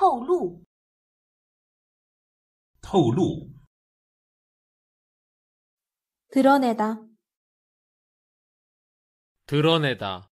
透露，透露， 드러내다, 드러내다